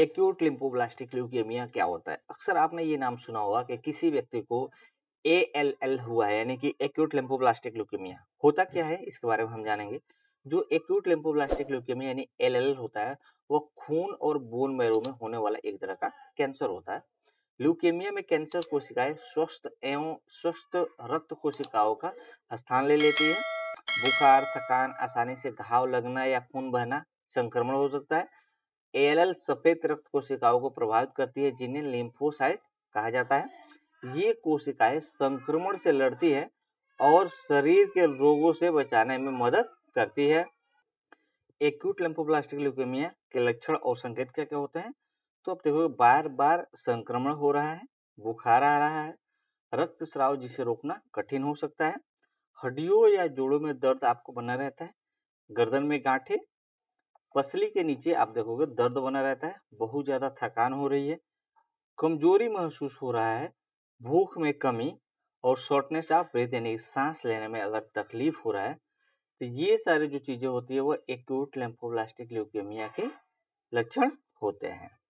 acute lymphoblastic leukaemia क्या होता है अक्सर आपने ये नाम सुना होगा कि किसी व्यक्ति को ए एल एल हुआ है यानी कि एक्यूट लिम्फोब्लास्टिक ल्यूकेमिया होता क्या है इसके बारे में हम जानेंगे जो एक्यूट लिम्फोब्लास्टिक ल्यूकेमिया यानी एल एल होता है वो खून और बोन मैरो में होने वाला एक तरह का कैंसर होता है ल्यूकेमिया में कैंसर कोशिकाएं स्वस्थ एवं स्वस्थ रक्त कोशिकाओं का स्थान ले लेती है बुखार थकान आसानी से घाव लगना या खून बहना संक्रमण हो सकता है एल सफेद रक्त कोशिकाओं को प्रभावित करती है जिन्हें लिम्फोसाइट कहा जाता है ये कोशिकाएं संक्रमण से लड़ती है और शरीर के रोगों से बचाने में मदद करती है एक्यूट लिम्फोप्लास्टिक ल्यूकेमिया के लक्षण और संकेत क्या क्या होते हैं तो आप देखो बार बार संक्रमण हो रहा है बुखार आ रहा है रक्त स्राव जिसे रोकना कठिन हो सकता है हड्डियों या जोड़ों में दर्द आपको बना रहता है गर्दन में गांठे पसली के नीचे आप देखोगे दर्द बना रहता है बहुत ज्यादा थकान हो रही है कमजोरी महसूस हो रहा है भूख में कमी और शॉर्टनेस ऑफ ब्रेथ यानी सांस लेने में अगर तकलीफ हो रहा है तो ये सारी जो चीजें होती है वो एक्यूट लेम्फोब्लास्टिक ल्यूकेमिया के लक्षण होते हैं